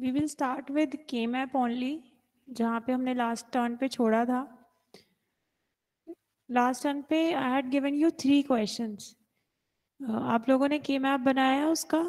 We will start with K map only जहाँ पे हमने लास्ट टर्न पे छोड़ा था लास्ट टर्न पे I had given you three questions आप लोगों ने के मैप बनाया है उसका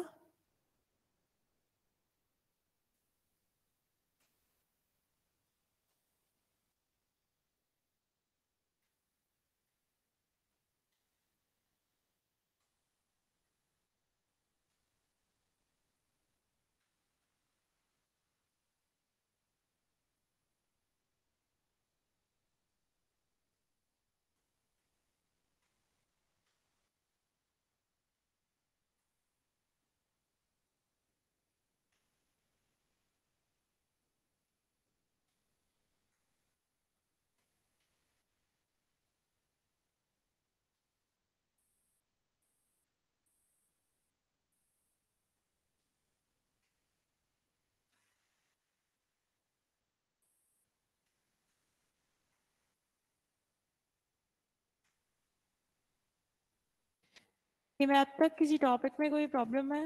कि मैं अब तक किसी टॉपिक में कोई प्रॉब्लम है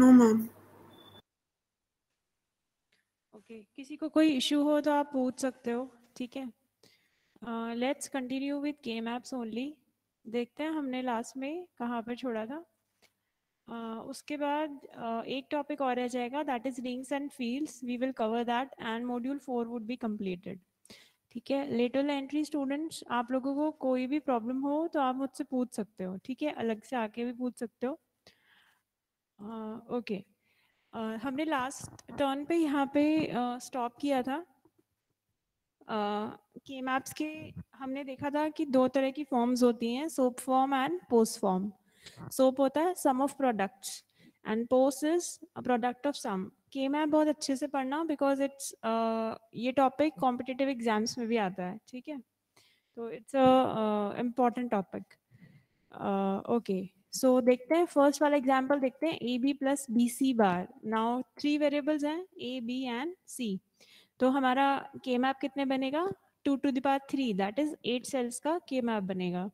नो मैम ओके किसी को कोई इश्यू हो तो आप पूछ सकते हो ठीक है let's continue with game apps only देखते हैं हमने लास्ट में कहाँ पर छोड़ा था उसके बाद एक टॉपिक और रह जाएगा that is rings and fields we will cover that and module four would be completed ठीक है लेटरल एंट्री स्टूडेंट्स आप लोगों को कोई भी प्रॉब्लम हो तो आप मुझसे पूछ सकते हो ठीक है अलग से आके भी पूछ सकते हो ओके uh, okay. uh, हमने लास्ट टर्न पे यहाँ पे स्टॉप uh, किया था के मैप्स के हमने देखा था कि दो तरह की फॉर्म्स होती हैं SOP form and post form SOP होता है sum of products and post is product of sum के मैं बहुत अच्छे से पढ़ना बिकॉज इट्स uh, ये टॉपिक कॉम्पिटेटिव एग्जाम्स में भी आता है ठीक है तो it's a important topic okay so देखते हैं फर्स्ट वाला एग्जाम्पल देखते हैं A B plus B C bar now three variables हैं ए बी एंड सी तो हमारा के मैप कितने बनेगा two to the power three that is eight cells का के मैप बनेगा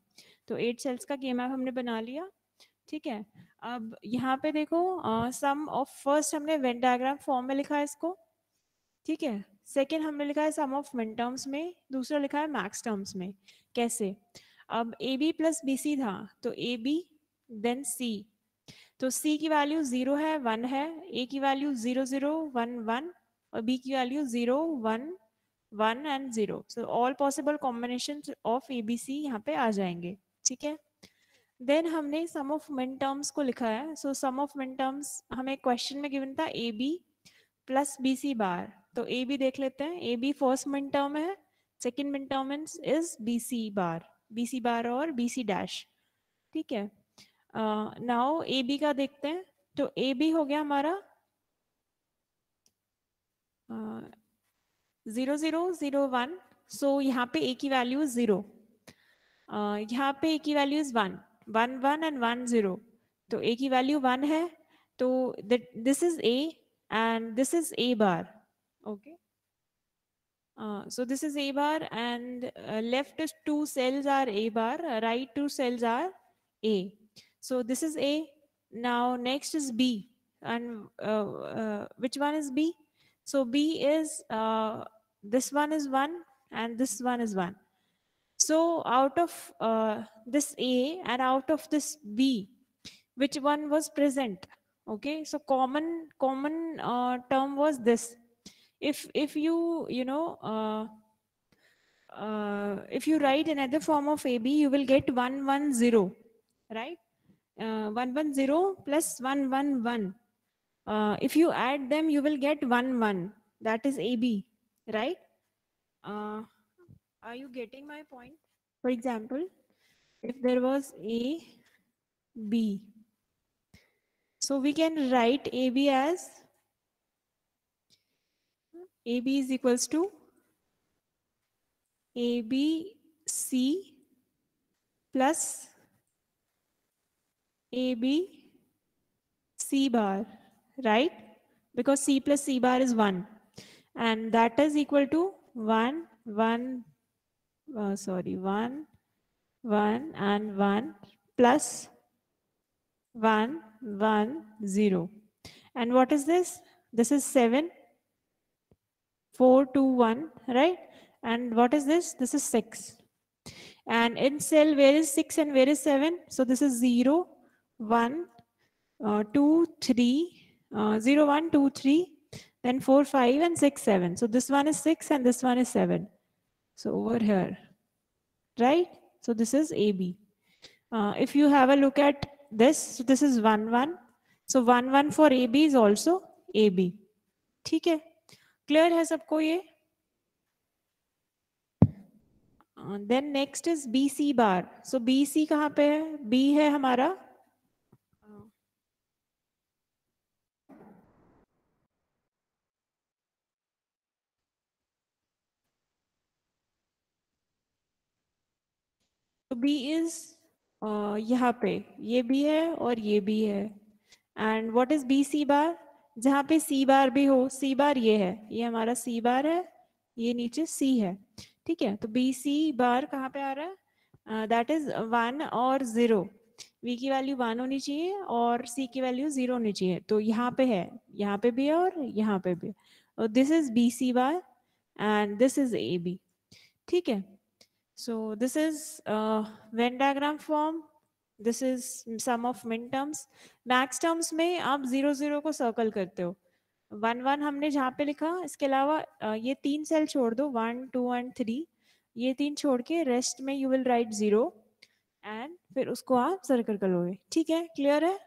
तो एट सेल्स का के मैप हमने बना लिया ठीक है अब यहाँ पे देखो सम ऑफ फर्स्ट हमने वेन डायग्राम फॉर्म में लिखा है इसको ठीक है सेकेंड हमने लिखा है सम ऑफ मिन टर्म्स में दूसरा लिखा है मैक्स टर्म्स में कैसे अब A B plus B C था तो ए बी देन सी तो सी की वैल्यू जीरो है वन है ए की value zero zero one one और बी की value zero one one and zero so all possible combination of A B C यहाँ पे आ जाएंगे ठीक है देन हमने सम ऑफ मिन टर्म्स को लिखा है so sum of min terms हमें क्वेश्चन में गिवन था A B plus B C bar तो ए बी देख लेते हैं A B first min term है second min term is B C bar B C bar और बी सी डैश ठीक है नाउ ए बी का देखते हैं तो ए बी हो गया हमारा zero zero zero one so यहाँ पे ए की वैल्यू जीरो यहाँ पे ए की value is one one one and one zero तो ए की वैल्यू वन है तो this is A and this is A bar okay so this is A bar and left two cells are A bar right two cells are A so this is A now next is B and which one is B so B is this one is one and this one is one So out of uh, this A and out of this B, which one was present? Okay, so common common uh, term was this. If if you you know uh, uh, if you write another form of AB, you will get one one zero, right? Uh, one one zero plus one one one. Uh, if you add them, you will get one one. That is AB, right? Uh, are you getting my point? For example, if there was A, B. So we can write AB as AB is equals to ABC plus AB C bar, right? Because C plus C bar is 1 and that is equal to 1, 1, uh, sorry, 1, 1 and 1 plus 1, 1, 0. And what is this? This is 7, 4, 2, 1, right? And what is this? This is 6. And in cell, where is 6 and where is 7? So this is 0, 1, uh, 2, 3, uh, 0, 1, 2, 3, then 4, 5, and 6, 7. So this one is 6 and this one is 7. So over here, right? So this is AB. Uh, if you have a look at this, so this is 1, 1. So 1, 1 for AB is also AB. theek hai clear hai sabko ye then next is B C bar so B C कहाँ पे है B है हमारा B is uh, यहाँ पे ये भी है और ये भी है and what is B C bar जहाँ पे सी बार भी हो सी बार ये है ये हमारा सी बार है ये नीचे सी है ठीक है तो बी सी बार कहाँ पे आ रहा है दैट इज वन और जीरो वी की वैल्यू वन होनी चाहिए और सी की वैल्यू जीरो होनी चाहिए तो यहाँ पे है यहाँ पे भी है और यहाँ पे भी this is B C bar and this is A B ठीक है So this is uh, Venn diagram form. This is sum of min terms. Max terms में आप जीरो जीरो को सर्कल करते हो वन वन हमने जहाँ पे लिखा इसके अलावा uh, ये तीन सेल छोड़ दो वन टू एंड थ्री ये तीन छोड़ के रेस्ट में you will write zero and फिर उसको आप सर्कल कर लोगे ठीक है क्लियर है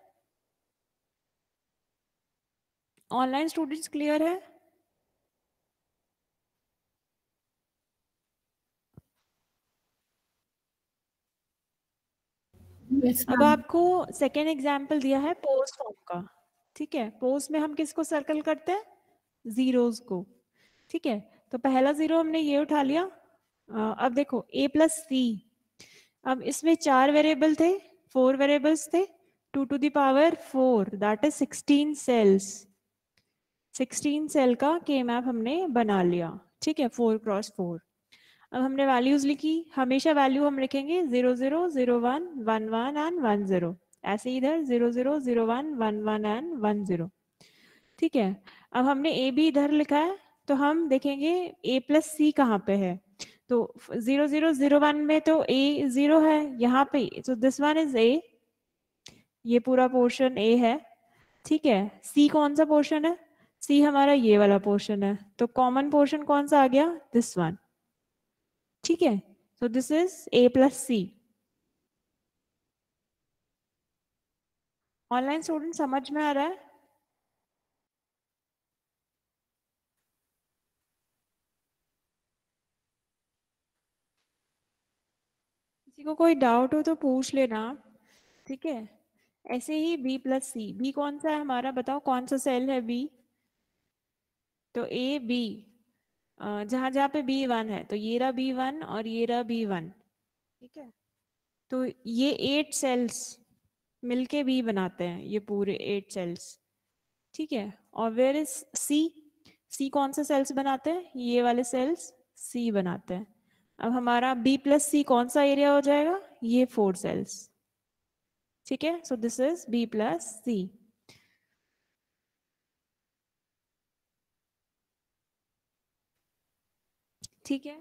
ऑनलाइन स्टूडेंट्स क्लियर है yes, अब आपको सेकेंड एग्जाम्पल दिया है पोज फॉर्म का ठीक है पोज में हम किसको सर्कल करते हैं जीरोज को ठीक है तो पहला जीरो हमने ये उठा लिया अब देखो ए प्लस सी अब इसमें चार वेरिएबल थे फोर वेरिएबल्स थे two to the power four that is sixteen cells sixteen cell का के मैप हमने बना लिया ठीक है फोर क्रॉस फोर अब हमने वैल्यूज लिखी हमेशा वैल्यू हम लिखेंगे zero zero zero one one one and one zero ऐसे इधर zero zero zero one one one and one zero ठीक है अब हमने ए भी इधर लिखा है तो हम देखेंगे ए प्लस सी कहाँ पे है तो जीरो जीरो जीरो वन में तो ए जीरो है यहाँ पे तो दिस वन इज ए ये पूरा पोर्शन ए है ठीक है सी कौन सा पोर्शन है सी हमारा ये वाला पोर्शन है तो कॉमन पोर्शन कौन सा आ गया दिस वन ठीक है so this is A plus C online student समझ में आ रहा है किसी को कोई डाउट हो तो पूछ लेना ठीक है ऐसे ही बी प्लस सी बी कौन सा है हमारा बताओ कौन सा सेल है बी तो ए बी जहां जहां पे बी वन है तो ये रहा बी वन और ये रहा बी वन ठीक है तो ये एट सेल्स मिलके बी बनाते हैं ये पूरे एट सेल्स ठीक है और वेर इज सी सी कौन से सेल्स बनाते हैं ये वाले सेल्स सी बनाते हैं अब हमारा बी प्लस सी कौन सा एरिया हो जाएगा ये फोर सेल्स ठीक है so this is B plus C ठीक है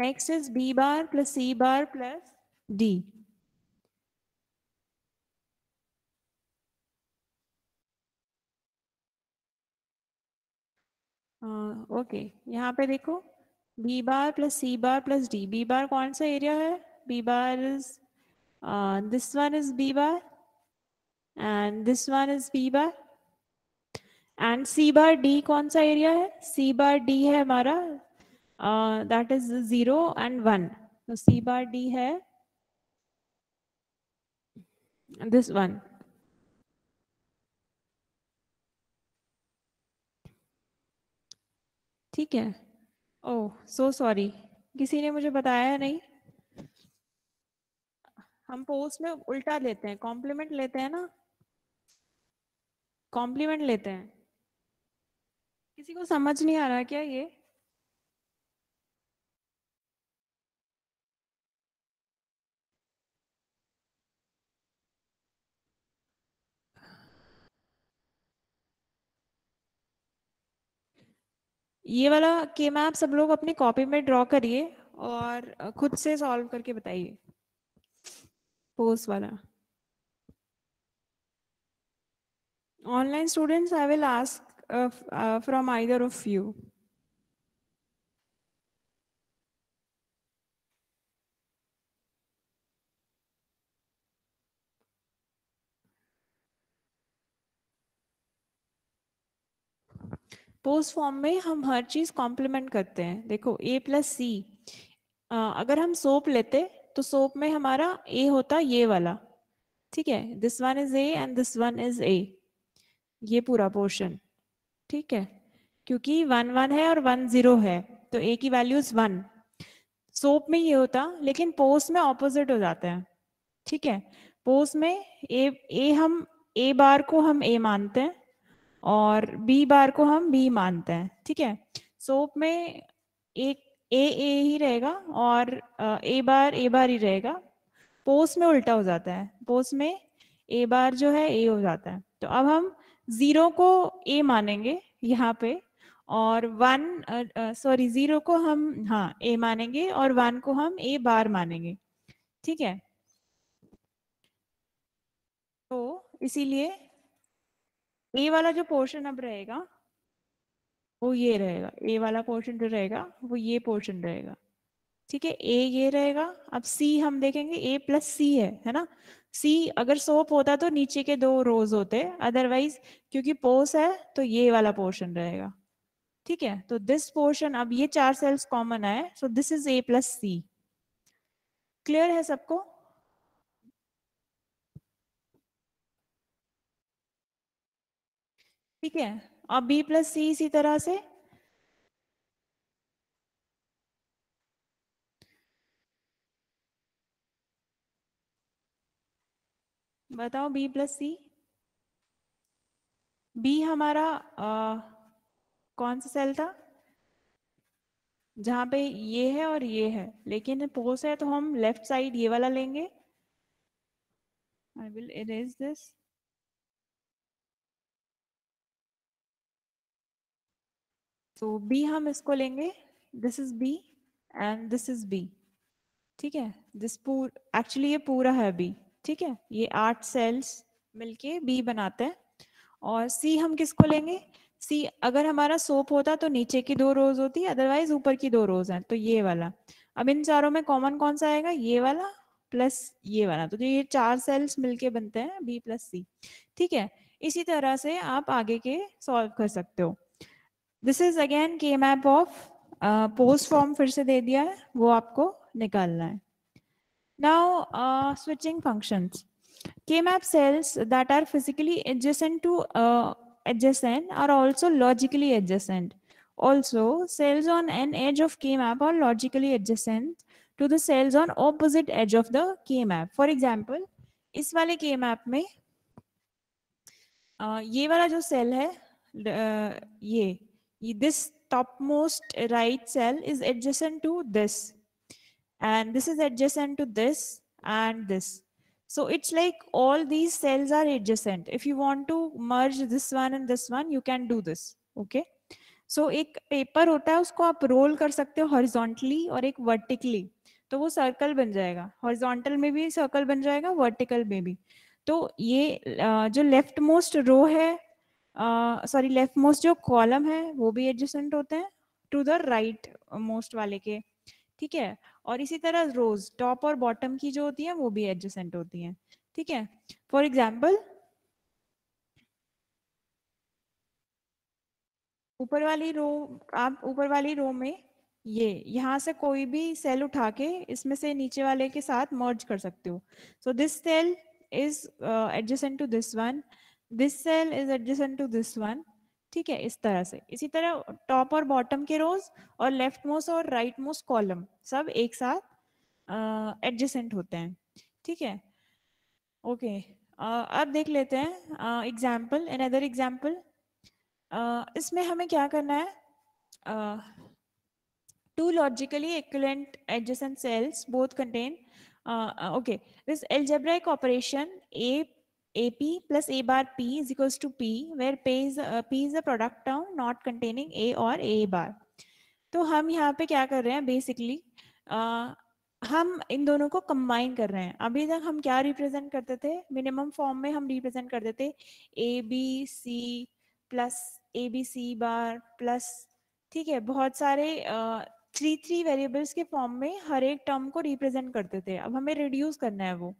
next is B bar plus C bar plus D okay यहाँ पे देखो B bar plus C bar plus D B bar कौन सा एरिया है B bar is this one is B bar and this one is B bar and C bar D कौन सा area है C bar D है हमारा that is zero and one तो C bar D है this one ठीक है ओह so sorry किसी ने मुझे बताया नहीं हम पोस्ट में उल्टा लेते हैं कॉम्प्लीमेंट लेते हैं ना कॉम्प्लीमेंट लेते हैं किसी को समझ नहीं आ रहा क्या ये ये वाला के मैप सब लोग अपनी कॉपी में ड्रॉ करिए और खुद से सॉल्व करके बताइए पोस्ट वाला online students I will ask uh, from either of you. Post form में हम हर चीज कॉम्प्लीमेंट करते हैं देखो ए प्लस सी अगर हम सोप लेते तो सोप में हमारा ए होता ये वाला ठीक है this one is A and this one is A ये पूरा पोर्शन ठीक है क्योंकि वन वन है और वन जीरो है तो ए की वैल्यूज वन सोप में ये होता लेकिन पोस्ट में ऑपोजिट हो जाता है ठीक है पोस्ट में ए ए हम ए बार को हम ए मानते हैं और बी बार को हम बी मानते हैं ठीक है सोप में एक ए ए ही रहेगा और ए बार ए बार ही रहेगा पोस्ट में उल्टा हो जाता है पोस्ट में ए बार जो है ए हो जाता है तो अब हम जीरो को ए मानेंगे यहाँ पे और वन सॉरी जीरो को हम हाँ ए मानेंगे और वन को हम ए बार मानेंगे ठीक है तो इसीलिए ए वाला जो पोर्शन अब रहेगा वो ये रहेगा ए वाला पोर्शन जो रहेगा वो ये पोर्शन रहेगा ठीक है ए ये रहेगा अब सी हम देखेंगे ए प्लस सी है है ना सी अगर सोप होता तो नीचे के दो रोज होते अदरवाइज क्योंकि पोस है तो ये वाला पोर्शन रहेगा ठीक है तो दिस पोर्शन अब ये चार सेल्स कॉमन आए so this is A plus C clear है सबको ठीक है अब बी प्लस सी इसी तरह से बताओ बी प्लस सी बी हमारा आ, कौन सा सेल था जहाँ पे ये है और ये है लेकिन पोस है तो हम लेफ्ट साइड ये वाला लेंगे आई विल इरेज दिस तो बी हम इसको लेंगे this is B and this is B ठीक है दिस पूर एक्चुअली ये पूरा है बी ठीक है ये आठ सेल्स मिलके बी बनाते हैं और सी हम किसको लेंगे सी अगर हमारा सोप होता तो नीचे की दो रोज होती अदरवाइज ऊपर की दो रोज हैं तो ये वाला अब इन चारों में कॉमन कौन सा आएगा ये वाला प्लस ये वाला तो ये चार सेल्स मिलके बनते हैं बी प्लस सी ठीक है इसी तरह से आप आगे के सॉल्व कर सकते हो this is again K map of post form फिर से दे दिया है वो आपको निकालना है Now, uh, switching functions. K-map cells that are physically adjacent to uh, adjacent are also logically adjacent. Also, cells on an edge of K-map are logically adjacent to the cells on opposite edge of the K-map. For example, इस वाले K-map में uh, ये वाला जो cell है uh, ये this top most right cell is adjacent to this and this is adjacent to this and this. So it's like all these cells are adjacent. If you want to merge this one and this one, you can do this. Okay. So एक paper होता है उसको आप role कर सकते हो horizontally और एक वर्टिकली तो वो सर्कल बन जाएगा हॉरिजॉन्टल में भी सर्कल बन जाएगा वर्टिकल में भी तो ये जो लेफ्ट मोस्ट रो है सॉरी लेफ्ट मोस्ट जो कॉलम है वो भी एडजस्टेंट होते हैं टू द राइट मोस्ट वाले के ठीक है और इसी तरह रोज टॉप और बॉटम की जो होती है वो भी एडजेसेंट होती है ठीक है फॉर एग्जाम्पल ऊपर वाली रो आप ऊपर वाली रो में ये यहाँ से कोई भी सेल उठा के इसमें से नीचे वाले के साथ मर्ज कर सकते हो so this cell is adjacent to this one this cell is adjacent to this one ठीक है इस तरह से इसी तरह टॉप और बॉटम के रोज और लेफ्ट मोस्ट और राइट मोस्ट कॉलम सब एक साथ एडजेसेंट होते हैं ठीक है ओके अब देख लेते हैं एग्जाम्पल एन अदर एग्जाम्पल इसमें हमें क्या करना है to logically equivalent adjacent cells both contain okay this this operation A AP plus A bar P is equals to P where P is, uh, P is a product term not containing A or A bar. तो हम यहाँ पे क्या कर रहे हैं basically uh, हम इन दोनों को कंबाइन कर रहे हैं अभी तक हम क्या रिप्रेजेंट करते थे मिनिमम फॉर्म में हम रिप्रेजेंट करते थे A B C plus A B C bar plus ठीक है बहुत सारे uh, थ्री थ्री वेरिएबल्स के फॉर्म में हर एक टर्म को रिप्रेजेंट करते थे अब हमें रिड्यूस करना है वो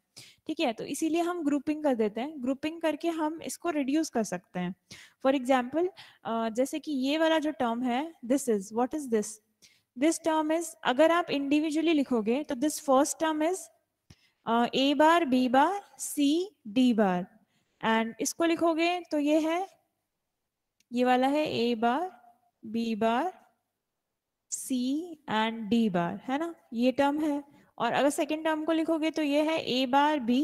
ठीक है तो इसीलिए हम ग्रुपिंग कर देते हैं ग्रुपिंग करके हम इसको रिड्यूस कर सकते हैं फॉर एग्जाम्पल जैसे कि ये वाला जो टर्म है this is what is this this term is अगर आप इंडिविजुअली लिखोगे तो this first term is A bar B bar C D bar and इसको लिखोगे तो ये है ये वाला है A bar B bar C and D bar है ना ये टर्म है और अगर सेकेंड टर्म को लिखोगे तो ये है A bar B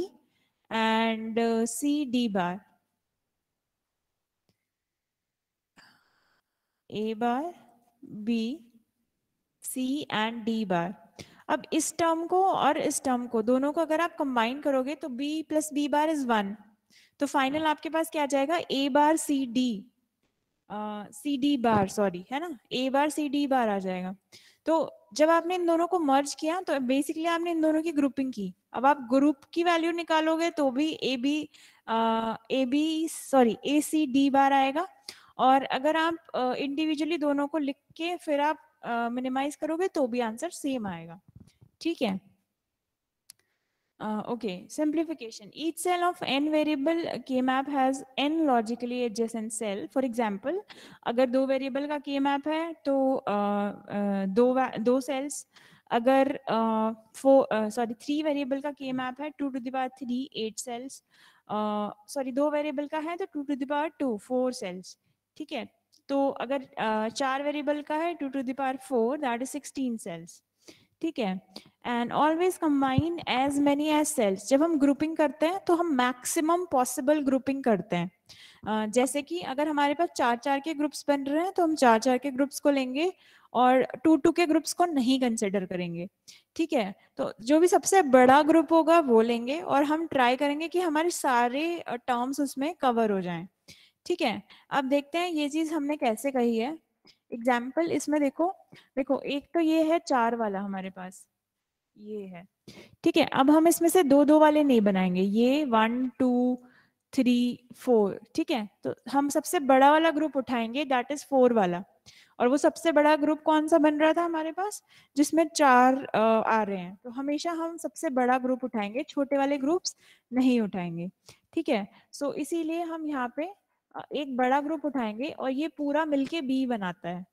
and C D bar A bar B C and D bar अब इस टर्म को और इस टर्म को दोनों को अगर आप कंबाइन करोगे तो b plus B bar is one तो फाइनल आपके पास क्या आ जाएगा a bar C D C D bar sorry है ना ए बार सी डी बार आ जाएगा तो जब आपने इन दोनों को मर्ज किया तो बेसिकली आपने इन दोनों की ग्रुपिंग की अब आप ग्रुप की वैल्यू निकालोगे तो भी A B A B sorry A C D bar आएगा और अगर आप इंडिविजुअली दोनों को लिख के फिर आप मिनिमाइज करोगे तो भी आंसर सेम आएगा ठीक है Uh, okay, simplification. Each cell of n variable K-map has n logically adjacent cell. For example, agar do variable ka K-map hai to uh, uh, do do cells अगर four sorry three variable का K map है two to the power three eight cells sorry दो variable का है तो two to the power two four cells ठीक है तो अगर uh, चार वेरिएबल का है two to the power four that is sixteen cells ठीक है and always combine as many as cells जब हम ग्रुपिंग करते हैं तो हम मैक्सिमम पॉसिबल ग्रुपिंग करते हैं uh, जैसे कि अगर हमारे पास चार चार के ग्रुप्स बन रहे हैं तो हम चार चार के ग्रुप्स को लेंगे और टू टू के ग्रुप्स को नहीं कंसिडर करेंगे ठीक है तो जो भी सबसे बड़ा ग्रुप होगा वो लेंगे और हम ट्राई करेंगे कि हमारे सारे टर्म्स उसमें कवर हो जाएं ठीक है अब देखते हैं ये चीज हमने कैसे कही है एग्जाम्पल इसमें देखो देखो एक तो ये है चार वाला हमारे पास ये है ठीक है अब हम इसमें से दो दो वाले नहीं बनाएंगे ये वन टू थ्री फोर ठीक है तो हम सबसे बड़ा वाला ग्रुप उठाएंगे दैट इज फोर वाला और वो सबसे बड़ा ग्रुप कौन सा बन रहा था हमारे पास जिसमें चार आ रहे हैं तो हमेशा हम सबसे बड़ा ग्रुप उठाएंगे छोटे वाले ग्रुप्स नहीं उठाएंगे ठीक है सो so, इसीलिए हम यहाँ पे एक बड़ा ग्रुप उठाएंगे और ये पूरा मिलके बी बनाता है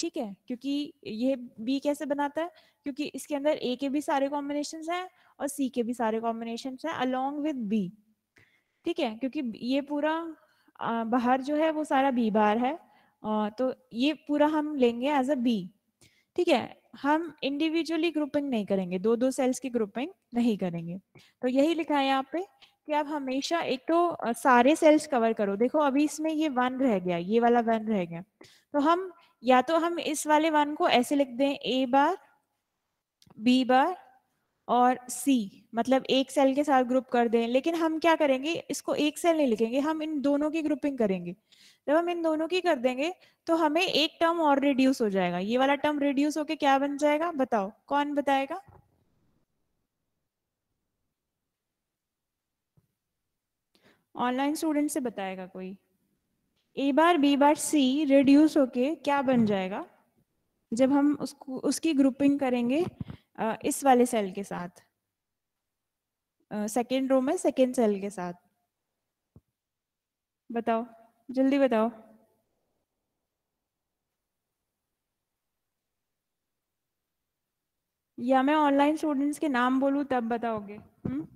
ठीक है क्योंकि ये बी कैसे बनाता है क्योंकि इसके अंदर ए के भी सारे कॉम्बिनेशन हैं और सी के भी सारे कॉम्बिनेशन हैं अलोंग विद बी ठीक है क्योंकि ये पूरा बाहर जो है वो सारा बी बार है तो ये पूरा हम लेंगे एज अ बी ठीक है हम इंडिविजुअली ग्रुपिंग नहीं करेंगे दो दो सेल्स की ग्रुपिंग नहीं करेंगे तो यही लिखा है यहाँ पे कि आप हमेशा एक तो सारे सेल्स कवर करो देखो अभी इसमें ये वन रह गया ये वाला वन रह गया तो हम या तो हम इस वाले वन को ऐसे लिख दें ए बार बी बार और सी मतलब एक सेल के साथ ग्रुप कर दें लेकिन हम क्या करेंगे इसको एक सेल नहीं लिखेंगे हम इन दोनों की ग्रुपिंग करेंगे जब हम इन दोनों की कर देंगे तो हमें एक टर्म और रिड्यूस हो जाएगा ये वाला टर्म रिड्यूस होके क्या बन जाएगा बताओ कौन बताएगा ऑनलाइन स्टूडेंट से बताएगा कोई ए बार बी बार सी रिड्यूस होके क्या बन जाएगा जब हम उसको उसकी ग्रुपिंग करेंगे इस वाले सेल के साथ सेकेंड रो में सेकेंड सेल के साथ बताओ जल्दी बताओ या मैं ऑनलाइन स्टूडेंट्स के नाम बोलूँ तब बताओगे हम्म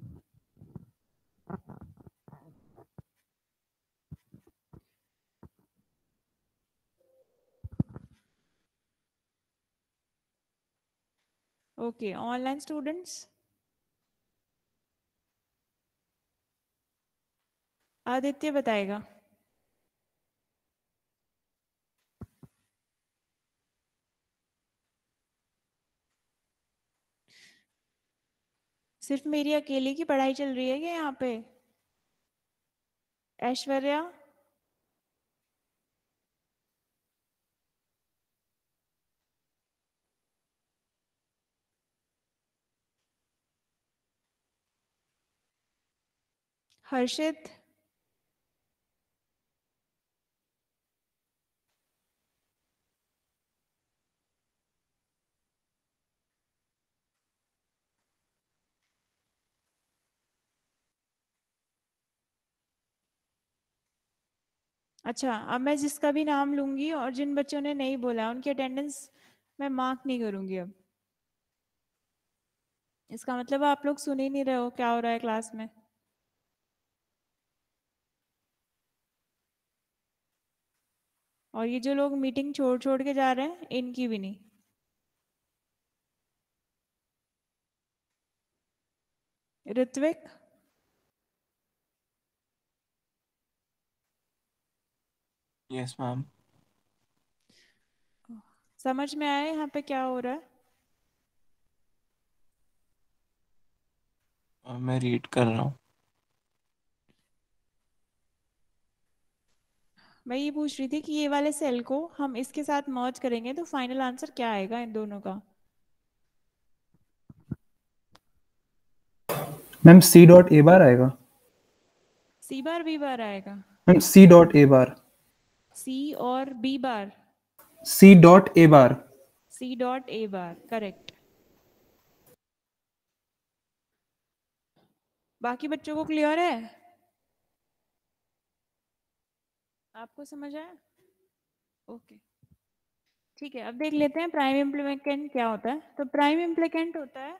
Okay, online students. आदित्य बताएगा सिर्फ मेरी अकेले की पढ़ाई चल रही है क्या यहाँ पे ऐश्वर्या हर्षित अच्छा अब मैं जिसका भी नाम लूंगी और जिन बच्चों ने नहीं बोला उनकी अटेंडेंस मैं मार्क नहीं करूंगी अब इसका मतलब आप लोग सुन ही नहीं रहे हो क्या हो रहा है क्लास में और ये जो लोग मीटिंग छोड़ छोड़ के जा रहे हैं इनकी भी नहीं ऋत्विक यस yes, मैम समझ में आया यहाँ पे क्या हो रहा है मैं रीड कर रहा हूँ मैं ये पूछ रही थी कि ये वाले सेल को हम इसके साथ मर्ज करेंगे तो फाइनल आंसर क्या आएगा इन दोनों का मैम सी डॉट ए बार आएगा सी बार बी बार आएगा ma'am C dot A bar C और B bar C dot A bar C dot A bar correct बाकी बच्चों को क्लियर है आपको समझ आया ओके ठीक है अब देख लेते हैं प्राइम इम्प्लीकेंट क्या होता है तो प्राइम इम्प्लीकेंट होता है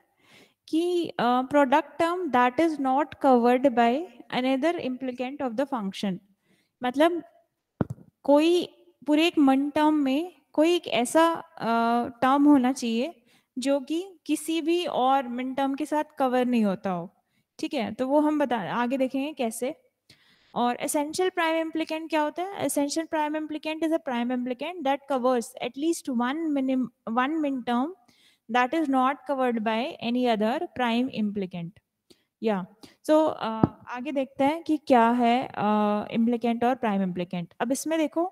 कि product term that is not covered by another implicant of the function मतलब कोई पूरे एक मन टर्म में कोई एक ऐसा टर्म uh, होना चाहिए जो कि किसी भी और मिन टर्म के साथ कवर नहीं होता हो ठीक है तो वो हम बता आगे देखेंगे कैसे और एसेंशियल प्राइम एम्प्लीकेंट क्या होता है essential prime implicant is a prime implicant that covers at least one min one min term that is not covered by any other prime implicant या सो आगे देखते हैं कि क्या है इम्प्लीकेंट uh, और प्राइम इम्प्लिकेंट अब इसमें देखो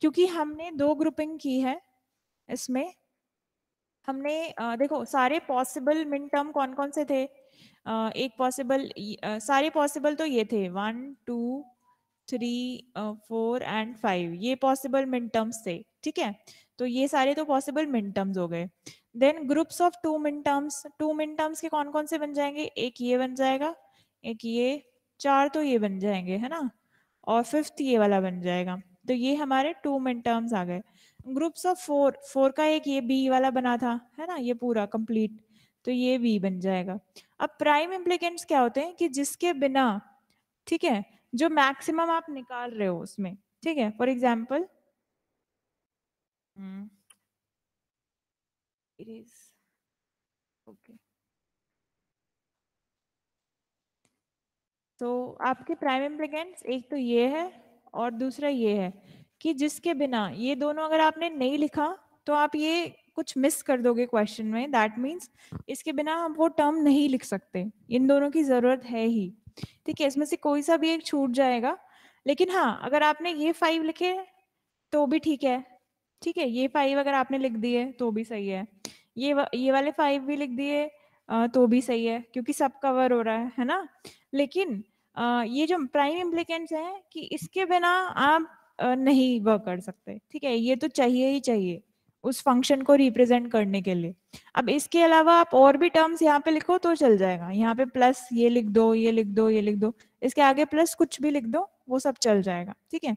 क्योंकि हमने दो ग्रुपिंग की है इसमें हमने uh, देखो सारे पॉसिबल मिन टर्म कौन कौन से थे एक पॉसिबल सारे पॉसिबल तो ये थे one two three four and five ये पॉसिबल मिड टर्म्स थे ठीक है तो ये सारे तो पॉसिबल मिड टर्म्स हो गए then groups of two minterms terms two mid terms के कौन कौन से बन जाएंगे एक ये बन जाएगा एक ये चार तो ये बन जाएंगे है ना और फिफ्थ ये वाला बन जाएगा तो ये हमारे टू मिनटर्म्स टर्म्स आ गए ग्रुप्स ऑफ फोर फोर का एक ये बी वाला बना था है ना ये पूरा कंप्लीट तो ये वी बन जाएगा अब प्राइम इम्प्लीकेंट्स क्या होते हैं कि जिसके बिना ठीक है जो मैक्सिमम आप निकाल रहे हो उसमें ठीक है फॉर एग्जाम्पल हम्म, तो आपके प्राइम इम्प्लीकेंट्स एक तो ये है और दूसरा ये है कि जिसके बिना ये दोनों अगर आपने नहीं लिखा तो आप ये कुछ मिस कर दोगे क्वेश्चन में दैट मीन्स इसके बिना हम वो टर्म नहीं लिख सकते इन दोनों की जरूरत है ही ठीक है इसमें से कोई सा भी एक छूट जाएगा लेकिन हाँ अगर आपने ये फाइव लिखे तो भी ठीक है ठीक है ये फाइव अगर आपने लिख दिए तो भी सही है ये वा, ये वाले फाइव भी लिख दिए तो भी सही है क्योंकि सब कवर हो रहा है है ना लेकिन आ, ये जो प्राइम इम्प्लीकेंट्स हैं कि इसके बिना आप नहीं वर्क कर सकते ठीक है ये तो चाहिए ही चाहिए उस फंक्शन को रिप्रेजेंट करने के लिए अब इसके अलावा आप और भी टर्म्स यहाँ पे लिखो तो चल जाएगा यहाँ पे प्लस ये लिख दो ये लिख दो ये लिख दो इसके आगे प्लस कुछ भी लिख दो वो सब चल जाएगा ठीक है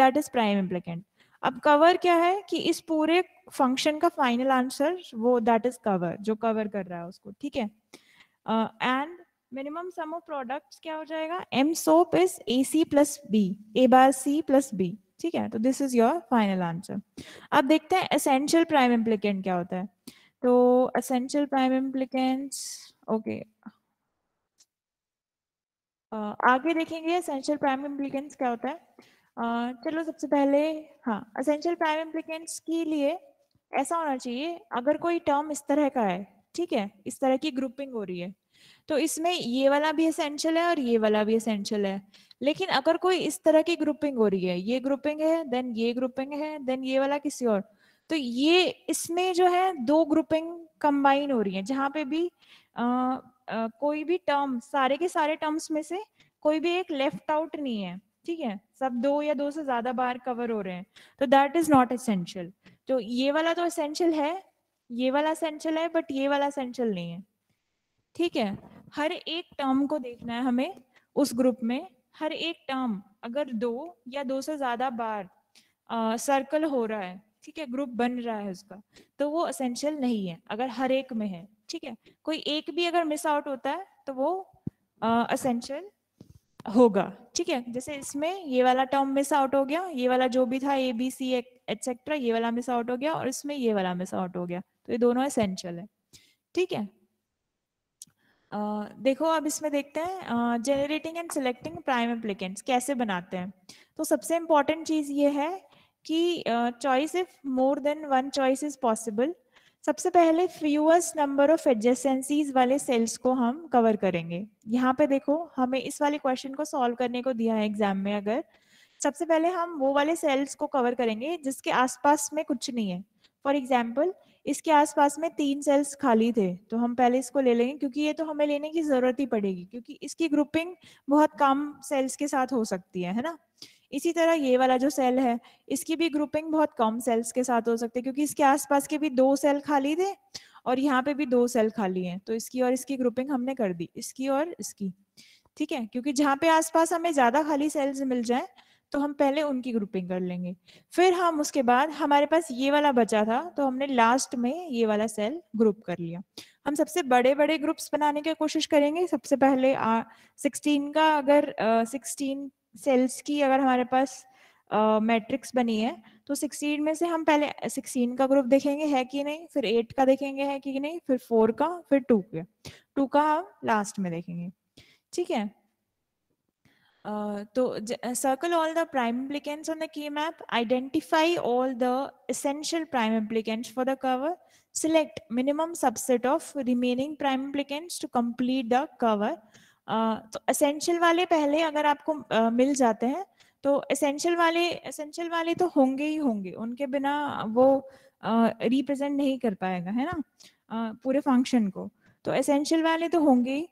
दैट इज प्राइम इम्प्लीकेंट अब कवर क्या है कि इस पूरे फंक्शन का फाइनल आंसर वो दैट इज कवर जो कवर कर रहा है उसको ठीक है and minimum sum of products क्या हो जाएगा M SOP is A C plus B A bar C plus B ठीक है तो this is your final answer अब देखते हैं असेंशियल प्राइम इम्प्लीकेंट क्या होता है तो असेंशियल प्राइम इम्प्लीकेंट्स ओके आगे देखेंगे असेंशियल प्राइम इम्प्लीकेंट्स क्या होता है uh, चलो सबसे पहले हाँ असेंशियल प्राइम इम्प्लीकेंट्स के लिए ऐसा होना चाहिए अगर कोई टर्म इस तरह का है ठीक है इस तरह की ग्रुपिंग हो रही है तो इसमें ये वाला भी असेंशियल है और ये वाला भी असेंशियल है लेकिन अगर कोई इस तरह की ग्रुपिंग हो रही है ये ग्रुपिंग है देन ये ग्रुपिंग है देन ये वाला किसी और तो ये इसमें जो है दो ग्रुपिंग कंबाइन हो रही है जहां पे भी आ, आ, कोई भी टर्म सारे के सारे टर्म्स में से कोई भी एक लेफ्ट आउट नहीं है ठीक है सब दो या दो से ज्यादा बार कवर हो रहे हैं तो दैट इज नॉट एसेंशियल तो ये वाला तो असेंशियल है ये वाला असेंशियल है बट ये वाला असेंशियल नहीं है ठीक है हर एक टर्म को देखना है हमें उस ग्रुप में हर एक टर्म अगर दो या दो से ज्यादा बार आ, सर्कल हो रहा है ठीक है ग्रुप बन रहा है उसका तो वो असेंशियल नहीं है अगर हर एक में है ठीक है कोई एक भी अगर मिस आउट होता है तो वो असेंशियल होगा ठीक है जैसे इसमें ये वाला टर्म मिस आउट हो गया ये वाला जो भी था ए बी सी एक्सेट्रा ये वाला मिस आउट हो गया और इसमें ये वाला मिस आउट हो गया तो ये दोनों असेंशियल है ठीक है देखो अब इसमें देखते हैं generating and selecting prime implicants कैसे बनाते हैं तो सबसे इम्पॉर्टेंट चीज़ ये है कि choice if more than one choice is possible सबसे पहले फ्यूअस्ट नंबर ऑफ एडजेसेंसीज वाले सेल्स को हम कवर करेंगे यहाँ पे देखो हमें इस वाले क्वेश्चन को सॉल्व करने को दिया है एग्जाम में अगर सबसे पहले हम वो वाले सेल्स को कवर करेंगे जिसके आसपास में कुछ नहीं है फॉर एग्जाम्पल इसके आसपास में तीन सेल्स खाली थे तो हम पहले इसको ले लेंगे क्योंकि ये तो हमें लेने की जरूरत ही पड़ेगी क्योंकि इसकी ग्रुपिंग बहुत कम सेल्स के साथ हो सकती है है ना इसी तरह ये वाला जो सेल है इसकी भी ग्रुपिंग बहुत कम सेल्स के साथ हो सकती है क्योंकि इसके आसपास के भी दो सेल खाली थे और यहाँ पे भी दो सेल खाली है तो इसकी और इसकी ग्रुपिंग हमने कर दी इसकी और इसकी ठीक है क्योंकि जहाँ पे आसपास हमें ज्यादा खाली सेल्स मिल जाए तो हम पहले उनकी ग्रुपिंग कर लेंगे फिर हम उसके बाद हमारे पास ये वाला बचा था तो हमने लास्ट में ये वाला सेल ग्रुप कर लिया हम सबसे बड़े बड़े ग्रुप्स बनाने की कोशिश करेंगे सबसे पहले सिक्सटीन का अगर सिक्सटीन सेल्स की अगर हमारे पास मैट्रिक्स uh, बनी है तो सिक्सटीन में से हम पहले सिक्सटीन का ग्रुप देखेंगे है कि नहीं फिर एट का देखेंगे है कि नहीं फिर फोर का फिर टू के टू का हम लास्ट में देखेंगे ठीक है तो circle all the prime implicants on the K map identify all the essential prime implicants for the cover select minimum subset of remaining prime implicants to complete the cover तो essential वाले पहले अगर आपको मिल जाते हैं तो एसेंशियल वाले essential वाले तो होंगे ही होंगे उनके बिना वो रिप्रेजेंट नहीं कर पाएगा है ना पूरे फंक्शन को तो एसेंशियल वाले तो होंगे ही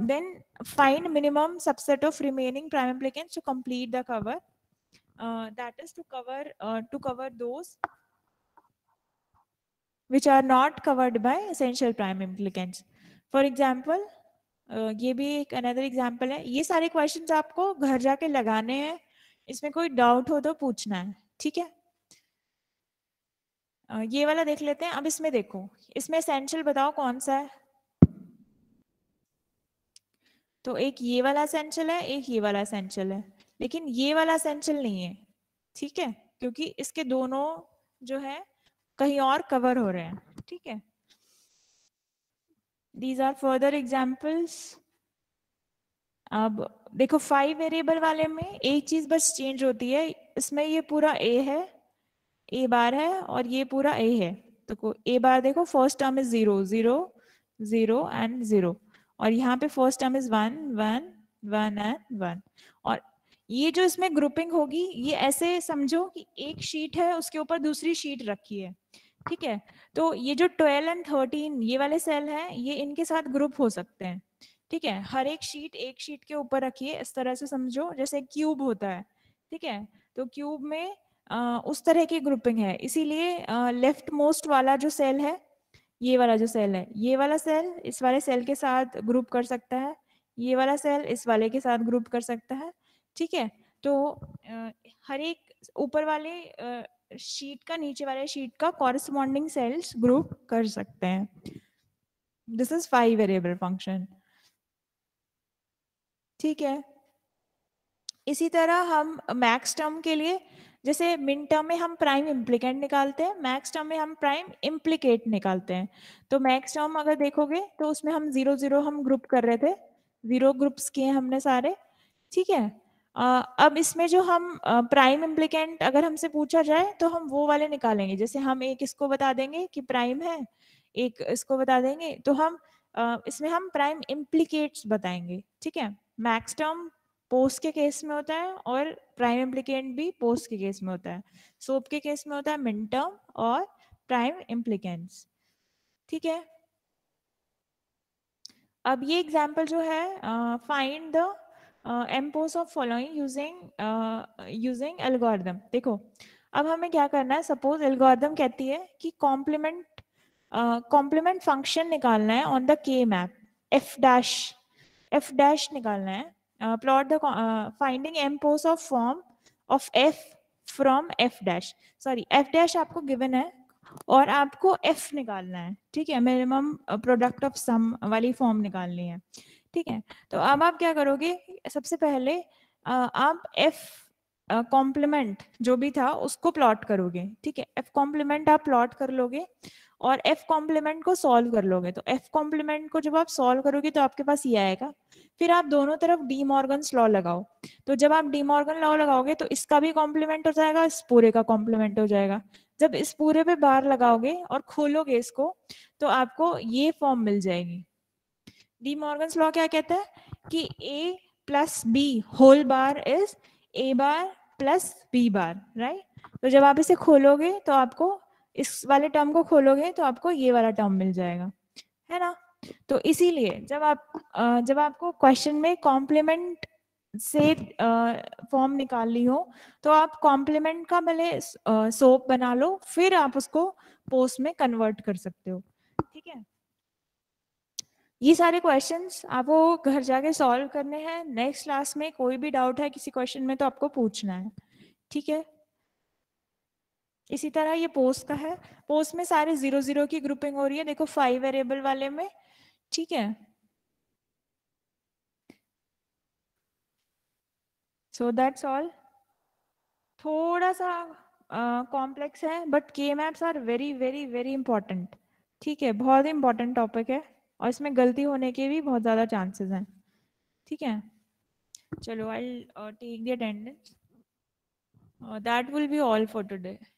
then find minimum subset of remaining prime implicants to complete the cover. Uh, that is to cover uh, to cover those which are not covered by essential prime implicants. For example, uh, ये भी एक another example है ये सारे questions आपको घर जाके लगाने हैं इसमें कोई डाउट हो तो पूछना है ठीक है ये वाला देख लेते हैं अब इसमें देखो इसमें एसेंशियल बताओ कौन सा है तो एक ये वाला सेंचल है एक ये वाला सेंचल है लेकिन ये वाला सेंचल नहीं है ठीक है क्योंकि इसके दोनों जो है कहीं और कवर हो रहे हैं ठीक है दीज आर फर्दर एग्जाम्पल्स अब देखो फाइव वेरिएबल वाले में एक चीज बस चेंज होती है इसमें ये पूरा ए है ए बार है और ये पूरा ए है तो ए बार देखो first term is zero zero zero and zero और यहाँ पे first term is one one one and one और ये जो इसमें ग्रुपिंग होगी ये ऐसे समझो कि एक शीट है उसके ऊपर दूसरी शीट रखी है ठीक है तो ये जो ट्वेल्व एंड थर्टीन ये वाले सेल हैं ये इनके साथ ग्रुप हो सकते हैं ठीक है हर एक शीट एक शीट के ऊपर रखिए इस तरह से समझो जैसे क्यूब होता है ठीक है तो क्यूब में आ, उस तरह की ग्रुपिंग है इसीलिए लेफ्ट मोस्ट वाला जो सेल है ये वाला जो सेल है ये वाला सेल इस वाले सेल के साथ ग्रुप कर सकता है ये वाला सेल इस वाले के साथ ग्रुप कर सकता है ठीक है तो हर एक ऊपर वाले शीट का नीचे वाले शीट का कॉरेस्पॉन्डिंग सेल्स ग्रुप कर सकते हैं this is five variable function ठीक है इसी तरह हम मैक्स टर्म के लिए जैसे मिन टर्म में हम प्राइम इम्प्लीकेंट निकालते हैं मैक्स टर्म में हम प्राइम इम्प्लीकेट निकालते हैं तो मैक्स टर्म अगर देखोगे तो उसमें हम जीरो जीरो हम ग्रुप कर रहे थे जीरो ग्रुप्स किए हमने सारे ठीक है अब इसमें जो हम प्राइम इम्प्लीकेंट अगर हमसे पूछा जाए तो हम वो वाले निकालेंगे जैसे हम एक इसको बता देंगे कि प्राइम है एक इसको बता देंगे तो हम इसमें हम प्राइम इम्प्लीकेट्स बताएंगे ठीक है मैक्स टर्म पोस्ट के केस में होता है और प्राइम इम्प्लीकेंट भी पोस्ट के केस में होता है सोप के केस में होता है मिनटर्म और प्राइम इम्प्लीकेंट्स ठीक है अब ये एग्जाम्पल जो है find the M POS of following using using algorithm देखो अब हमें क्या करना है सपोज एल्गोरिदम कहती है कि कॉम्प्लीमेंट कॉम्प्लीमेंट फंक्शन निकालना है on the K map F dash F dash निकालना है uh, plot the uh, finding m pose of form of f from f dash sorry f dash आपको given है और आपको f निकालना है ठीक है मिनिमम प्रोडक्ट ऑफ सम वाली फॉर्म निकालनी है ठीक है तो अब आप क्या करोगे सबसे पहले uh, आप f कॉम्प्लीमेंट uh, जो भी था उसको प्लॉट करोगे ठीक है एफ कॉम्प्लीमेंट आप प्लॉट कर लोगे और एफ कॉम्प्लीमेंट को सॉल्व कर लोगे तो एफ कॉम्प्लीमेंट को जब आप सॉल्व करोगे तो आपके पास ये आएगा फिर आप दोनों तरफ डी मॉर्गन लॉ लगाओ तो जब आप डी मॉर्गन लॉ लगाओगे तो इसका भी कॉम्प्लीमेंट हो जाएगा इस पूरे का कॉम्प्लीमेंट हो जाएगा जब इस पूरे पे बार लगाओगे और खोलोगे इसको तो आपको ये फॉर्म मिल जाएगी डी मॉर्गन लॉ क्या कहता है कि A plus B whole bar is A bar plus B bar right तो जब आप इसे खोलोगे तो आपको इस वाले टर्म को खोलोगे तो आपको ये वाला टर्म मिल जाएगा है ना तो इसीलिए जब आप जब आपको क्वेश्चन में कॉम्प्लीमेंट से फॉर्म निकाल ली हो तो आप कॉम्प्लीमेंट का भले सोप बना लो फिर आप उसको पोस्ट में कन्वर्ट कर सकते हो ठीक है ये सारे क्वेश्चंस आपको घर जाके सॉल्व करने हैं नेक्स्ट क्लास में कोई भी डाउट है किसी क्वेश्चन में तो आपको पूछना है ठीक है इसी तरह ये पोस्ट का है पोस्ट में सारे जीरो जीरो की ग्रुपिंग हो रही है देखो फाइव वेरिएबल वाले में ठीक है सो दैट्स ऑल थोड़ा सा कॉम्प्लेक्स uh, है but K maps are very very very important ठीक है बहुत ही इंपॉर्टेंट टॉपिक है और इसमें गलती होने के भी बहुत ज़्यादा चांसेस हैं ठीक है चलो I take the attendance that will be all for today